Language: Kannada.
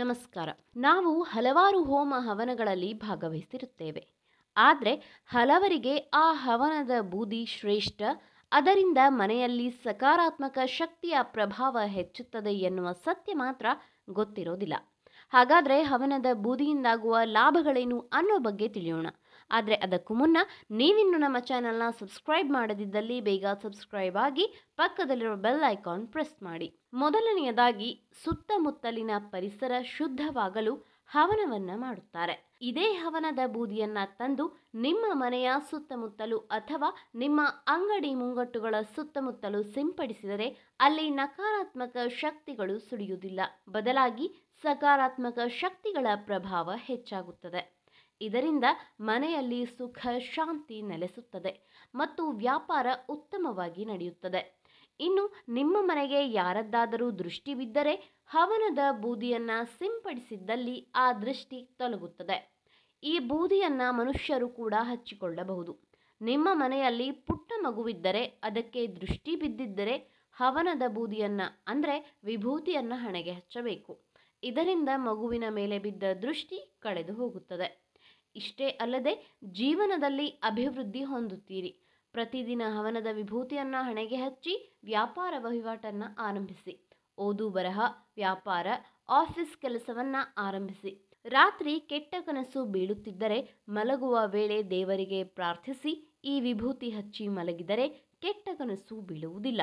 ನಮಸ್ಕಾರ ನಾವು ಹಲವಾರು ಹೋಮ ಹವನಗಳಲ್ಲಿ ಭಾಗವಹಿಸಿರುತ್ತೇವೆ ಆದರೆ ಹಲವರಿಗೆ ಆ ಹವನದ ಬೂದಿ ಶ್ರೇಷ್ಠ ಅದರಿಂದ ಮನೆಯಲ್ಲಿ ಸಕಾರಾತ್ಮಕ ಶಕ್ತಿಯ ಪ್ರಭಾವ ಹೆಚ್ಚುತ್ತದೆ ಎನ್ನುವ ಸತ್ಯ ಮಾತ್ರ ಗೊತ್ತಿರೋದಿಲ್ಲ ಹಾಗಾದರೆ ಹವನದ ಬೂದಿಯಿಂದಾಗುವ ಲಾಭಗಳೇನು ಅನ್ನೋ ಬಗ್ಗೆ ತಿಳಿಯೋಣ ಆದರೆ ಅದಕ್ಕೂ ಮುನ್ನ ನೀವಿನ್ನು ನಮ್ಮ ಚಾನಲ್ನ ಸಬ್ಸ್ಕ್ರೈಬ್ ಮಾಡದಿದ್ದಲ್ಲಿ ಬೇಗ ಸಬ್ಸ್ಕ್ರೈಬ್ ಆಗಿ ಪಕ್ಕದಲ್ಲಿರುವ ಬೆಲ್ ಐಕಾನ್ ಪ್ರೆಸ್ ಮಾಡಿ ಮೊದಲನೆಯದಾಗಿ ಸುತ್ತಮುತ್ತಲಿನ ಪರಿಸರ ಶುದ್ಧವಾಗಲು ಹವನವನ್ನ ಮಾಡುತ್ತಾರೆ ಇದೇ ಹವನದ ಬೂದಿಯನ್ನ ತಂದು ನಿಮ್ಮ ಮನೆಯ ಸುತ್ತಮುತ್ತಲು ಅಥವಾ ನಿಮ್ಮ ಅಂಗಡಿ ಮುಂಗಟ್ಟುಗಳ ಸುತ್ತಮುತ್ತಲು ಸಿಂಪಡಿಸಿದರೆ ಅಲ್ಲಿ ನಕಾರಾತ್ಮಕ ಶಕ್ತಿಗಳು ಸುಳಿಯುವುದಿಲ್ಲ ಬದಲಾಗಿ ಸಕಾರಾತ್ಮಕ ಶಕ್ತಿಗಳ ಪ್ರಭಾವ ಹೆಚ್ಚಾಗುತ್ತದೆ ಇದರಿಂದ ಮನೆಯಲ್ಲಿ ಸುಖ ಶಾಂತಿ ನೆಲೆಸುತ್ತದೆ ಮತ್ತು ವ್ಯಾಪಾರ ಉತ್ತಮವಾಗಿ ನಡೆಯುತ್ತದೆ ಇನ್ನು ನಿಮ್ಮ ಮನೆಗೆ ಯಾರದ್ದಾದರೂ ದೃಷ್ಟಿ ಬಿದ್ದರೆ ಹವನದ ಬೂದಿಯನ್ನು ಸಿಂಪಡಿಸಿದ್ದಲ್ಲಿ ಆ ದೃಷ್ಟಿ ತೊಲಗುತ್ತದೆ ಈ ಬೂದಿಯನ್ನು ಮನುಷ್ಯರು ಕೂಡ ಹಚ್ಚಿಕೊಳ್ಳಬಹುದು ನಿಮ್ಮ ಮನೆಯಲ್ಲಿ ಪುಟ್ಟ ಮಗುವಿದ್ದರೆ ಅದಕ್ಕೆ ದೃಷ್ಟಿ ಬಿದ್ದಿದ್ದರೆ ಹವನದ ಬೂದಿಯನ್ನು ಅಂದರೆ ವಿಭೂತಿಯನ್ನು ಹಣೆಗೆ ಹಚ್ಚಬೇಕು ಇದರಿಂದ ಮಗುವಿನ ಮೇಲೆ ಬಿದ್ದ ದೃಷ್ಟಿ ಕಳೆದು ಹೋಗುತ್ತದೆ ಇಷ್ಟೇ ಅಲ್ಲದೆ ಜೀವನದಲ್ಲಿ ಅಭಿವೃದ್ಧಿ ಹೊಂದುತ್ತೀರಿ ಪ್ರತಿದಿನ ಹವನದ ವಿಭೂತಿಯನ್ನು ಹಣೆಗೆ ಹಚ್ಚಿ ವ್ಯಾಪಾರ ವಹಿವಾಟನ್ನು ಆರಂಭಿಸಿ ಓದು ಬರಹ ವ್ಯಾಪಾರ ಆಫೀಸ್ ಕೆಲಸವನ್ನು ಆರಂಭಿಸಿ ರಾತ್ರಿ ಕೆಟ್ಟ ಕನಸು ಬೀಳುತ್ತಿದ್ದರೆ ಮಲಗುವ ವೇಳೆ ದೇವರಿಗೆ ಪ್ರಾರ್ಥಿಸಿ ಈ ವಿಭೂತಿ ಹಚ್ಚಿ ಮಲಗಿದರೆ ಕೆಟ್ಟ ಕನಸು ಬೀಳುವುದಿಲ್ಲ